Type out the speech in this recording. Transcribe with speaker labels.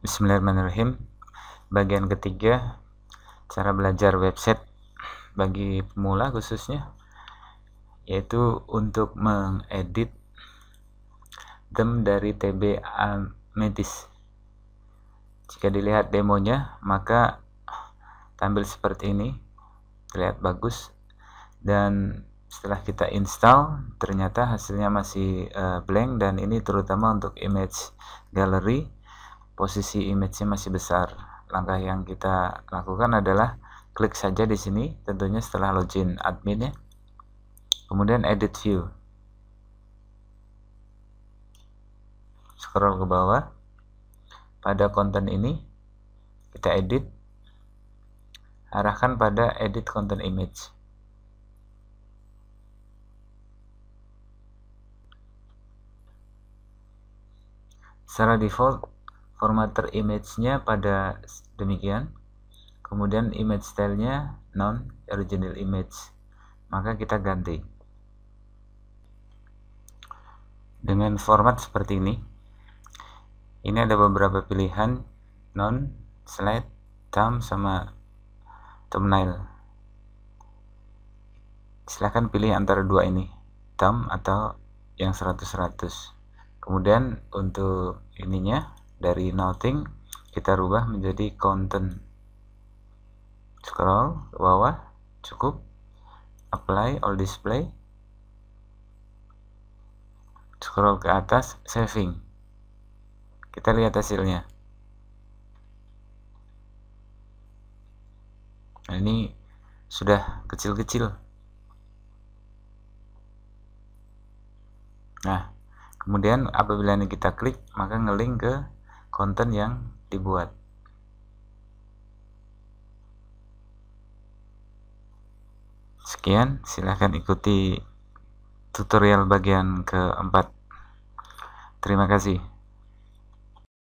Speaker 1: Bismillahirrahmanirrahim. Bagian ketiga, cara belajar website bagi pemula khususnya, yaitu untuk mengedit them dari TB Medis. Jika dilihat demonya, maka tampil seperti ini, terlihat bagus. Dan setelah kita install, ternyata hasilnya masih uh, blank dan ini terutama untuk image gallery posisi image-nya masih besar. Langkah yang kita lakukan adalah klik saja di sini, tentunya setelah login admin ya. Kemudian edit view. Scroll ke bawah. Pada konten ini kita edit arahkan pada edit konten image. Secara default formatter image-nya pada demikian kemudian image style-nya non original image maka kita ganti dengan format seperti ini ini ada beberapa pilihan non slide thumb sama thumbnail silahkan pilih antara dua ini thumb atau yang 100-100 kemudian untuk ininya dari nothing kita rubah menjadi content scroll ke bawah cukup apply all display scroll ke atas saving kita lihat hasilnya nah, ini sudah kecil-kecil nah kemudian apabila ini kita klik maka ngelink ke konten yang dibuat. Sekian, silahkan ikuti tutorial bagian keempat. Terima kasih.